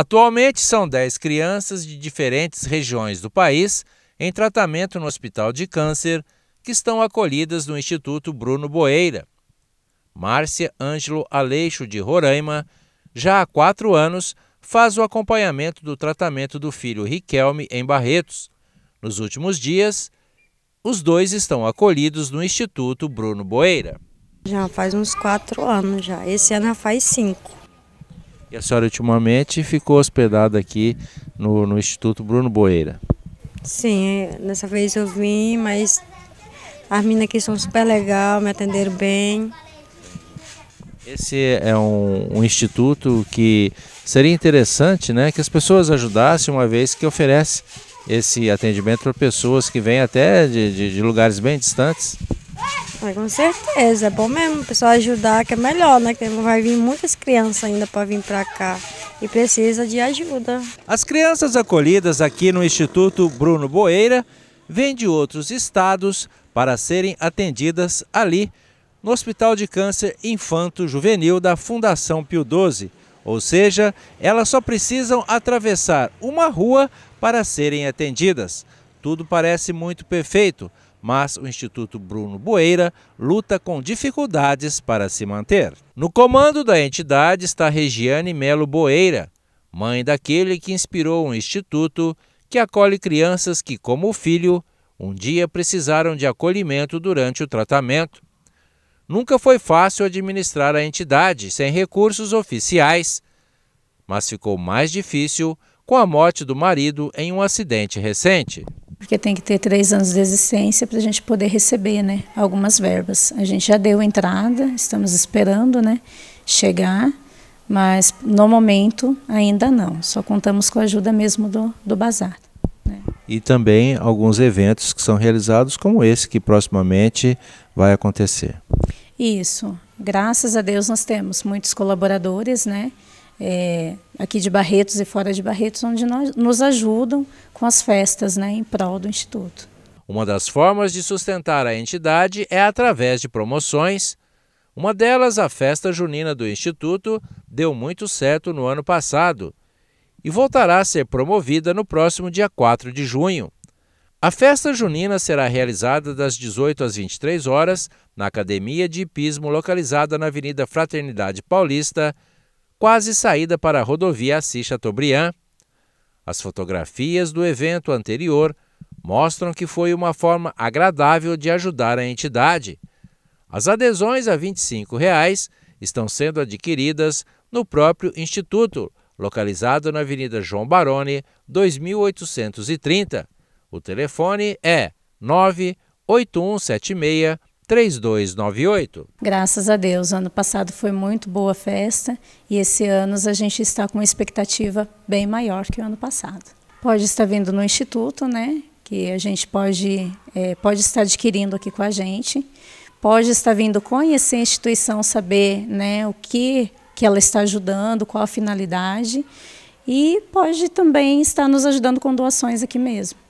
Atualmente são 10 crianças de diferentes regiões do país em tratamento no Hospital de Câncer que estão acolhidas no Instituto Bruno Boeira. Márcia Ângelo Aleixo de Roraima, já há quatro anos, faz o acompanhamento do tratamento do filho Riquelme em Barretos. Nos últimos dias, os dois estão acolhidos no Instituto Bruno Boeira. Já faz uns quatro anos já. Esse ano já faz cinco. E a senhora ultimamente ficou hospedada aqui no, no Instituto Bruno Boeira. Sim, dessa vez eu vim, mas as meninas aqui são super legal, me atenderam bem. Esse é um, um, instituto que seria interessante né, que as pessoas ajudassem, uma vez que oferece esse atendimento para pessoas que vêm até de, de, de lugares bem distantes. Ah, com certeza, é bom mesmo o pessoal ajudar, que é melhor, né? Que vai vir muitas crianças ainda para vir para cá e precisa de ajuda. As crianças acolhidas aqui no Instituto Bruno Boeira vêm de outros estados para serem atendidas ali no Hospital de Câncer Infanto Juvenil da Fundação Pio XII. Ou seja, elas só precisam atravessar uma rua para serem atendidas. Tudo parece muito perfeito mas o Instituto Bruno Boeira luta com dificuldades para se manter. No comando da entidade está Regiane Melo Boeira, mãe daquele que inspirou um instituto que acolhe crianças que, como o filho, um dia precisaram de acolhimento durante o tratamento. Nunca foi fácil administrar a entidade sem recursos oficiais, mas ficou mais difícil com a morte do marido em um acidente recente porque tem que ter três anos de existência para a gente poder receber né, algumas verbas. A gente já deu entrada, estamos esperando né, chegar, mas no momento ainda não, só contamos com a ajuda mesmo do, do bazar. Né. E também alguns eventos que são realizados, como esse que proximamente vai acontecer. Isso, graças a Deus nós temos muitos colaboradores, né? é, aqui de Barretos e fora de Barretos, onde nós, nos ajudam com as festas né, em prol do Instituto. Uma das formas de sustentar a entidade é através de promoções. Uma delas, a festa junina do Instituto, deu muito certo no ano passado e voltará a ser promovida no próximo dia 4 de junho. A festa junina será realizada das 18 às 23 horas na Academia de Hipismo, localizada na Avenida Fraternidade Paulista, quase saída para a rodovia Assis Chateaubriand. As fotografias do evento anterior mostram que foi uma forma agradável de ajudar a entidade. As adesões a R$ 25 estão sendo adquiridas no próprio Instituto, localizado na Avenida João Baroni, 2830. O telefone é 98176 3298. Graças a Deus, ano passado foi muito boa festa e esse ano a gente está com uma expectativa bem maior que o ano passado. Pode estar vindo no Instituto, né? Que a gente pode, é, pode estar adquirindo aqui com a gente, pode estar vindo conhecer a instituição, saber né, o que, que ela está ajudando, qual a finalidade, e pode também estar nos ajudando com doações aqui mesmo.